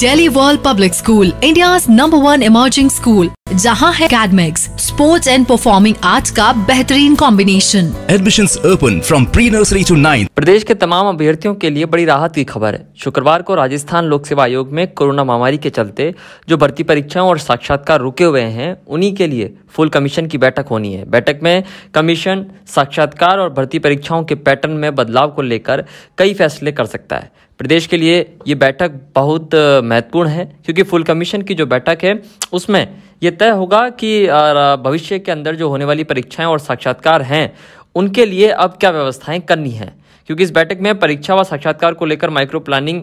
daily world public school India number one emerging school जहाँ है academics sports and performing arts का बेहतरीन combination admission open from pre nursery to nine प्रदेश के तमाम अभ्यर्थियों के लिए बड़ी राहत की खबर है शुक्रवार को राजस्थान लोक सेवा आयोग में कोरोना महामारी के चलते जो भर्ती परीक्षाओं और साक्षात्कार रुके हुए हैं उन्हीं के लिए फुल कमीशन की बैठक होनी है बैठक में कमीशन साक्षात्कार और भर्ती परीक्षाओं के पैटर्न में बदलाव को लेकर कई फैसले कर सकता है प्रदेश के लिए ये बैठक बहुत महत्वपूर्ण है क्योंकि फुल कमीशन की जो बैठक है उसमें ये तय होगा कि भविष्य के अंदर जो होने वाली परीक्षाएं और साक्षात्कार हैं उनके लिए अब क्या व्यवस्थाएं करनी है क्योंकि इस बैठक में परीक्षा व साक्षात्कार को लेकर माइक्रो प्लानिंग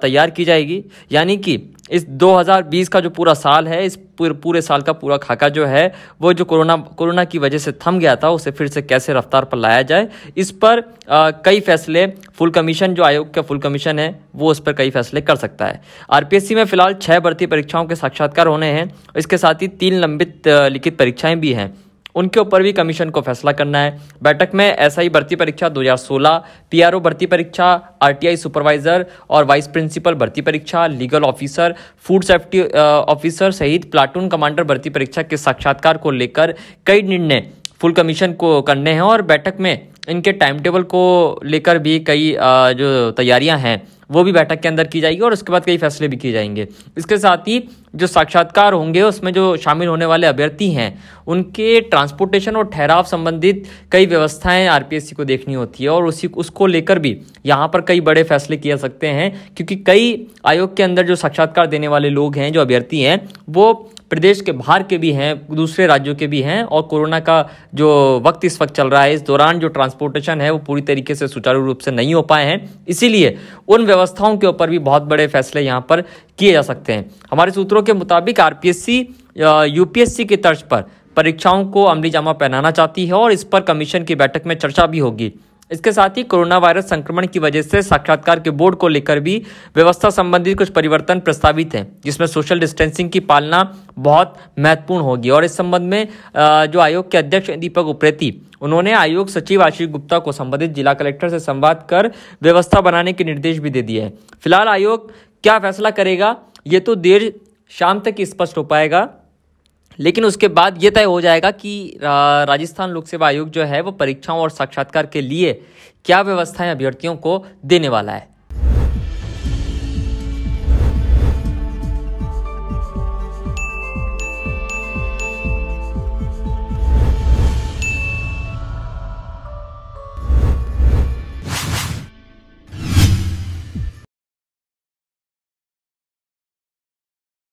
तैयार की जाएगी यानी कि इस 2020 का जो पूरा साल है इस पूरे साल का पूरा खाका जो है वो जो कोरोना कोरोना की वजह से थम गया था उसे फिर से कैसे रफ्तार पर लाया जाए इस पर आ, कई फैसले फुल कमीशन जो आयोग का फुल कमीशन है वो उस पर कई फैसले कर सकता है आरपीएससी में फिलहाल छः भर्ती परीक्षाओं के साक्षात्कार होने हैं इसके साथ ही तीन लंबित लिखित परीक्षाएँ भी हैं उनके ऊपर भी कमीशन को फैसला करना है बैठक में एसआई भर्ती परीक्षा 2016, पीआरओ भर्ती परीक्षा आरटीआई सुपरवाइजर और वाइस प्रिंसिपल भर्ती परीक्षा legal officer food safety officer सहित प्लाटून कमांडर भर्ती परीक्षा के साक्षात्कार को लेकर कई निर्णय फुल कमीशन को करने हैं और बैठक में इनके टाइम टेबल को लेकर भी कई जो तैयारियां हैं वो भी बैठक के अंदर की जाएगी और उसके बाद कई फैसले भी किए जाएंगे इसके साथ ही जो साक्षात्कार होंगे उसमें जो शामिल होने वाले अभ्यर्थी हैं उनके ट्रांसपोर्टेशन और ठहराव संबंधित कई व्यवस्थाएं आरपीएससी को देखनी होती है और उसी उसको लेकर भी यहाँ पर कई बड़े फैसले किए सकते हैं क्योंकि कई आयोग के अंदर जो साक्षात्कार देने वाले लोग हैं जो अभ्यर्थी हैं वो प्रदेश के बाहर के भी हैं दूसरे राज्यों के भी हैं और कोरोना का जो वक्त इस वक्त चल रहा है इस दौरान जो ट्रांसपोर्टेशन है वो पूरी तरीके से सुचारू रूप से नहीं हो पाए हैं इसीलिए उन व्यवस्थाओं के ऊपर भी बहुत बड़े फैसले यहाँ पर किए जा सकते हैं हमारे सूत्रों के मुताबिक आर यूपीएससी की तर्ज पर परीक्षाओं को अमली जामा पहनाना चाहती है और इस पर कमीशन की बैठक में चर्चा भी होगी इसके साथ ही कोरोना वायरस संक्रमण की वजह से साक्षात्कार के बोर्ड को लेकर भी व्यवस्था संबंधी कुछ परिवर्तन प्रस्तावित हैं जिसमें सोशल डिस्टेंसिंग की पालना बहुत महत्वपूर्ण होगी और इस संबंध में जो आयोग के अध्यक्ष दीपक उप्रेती उन्होंने आयोग सचिव आशीष गुप्ता को संबंधित जिला कलेक्टर से संवाद कर व्यवस्था बनाने के निर्देश भी दे दिए हैं फिलहाल आयोग क्या फैसला करेगा ये तो देर शाम तक स्पष्ट हो पाएगा लेकिन उसके बाद ये तय हो जाएगा कि राजस्थान लोक सेवा आयोग जो है वो परीक्षाओं और साक्षात्कार के लिए क्या व्यवस्थाएं अभ्यर्थियों को देने वाला है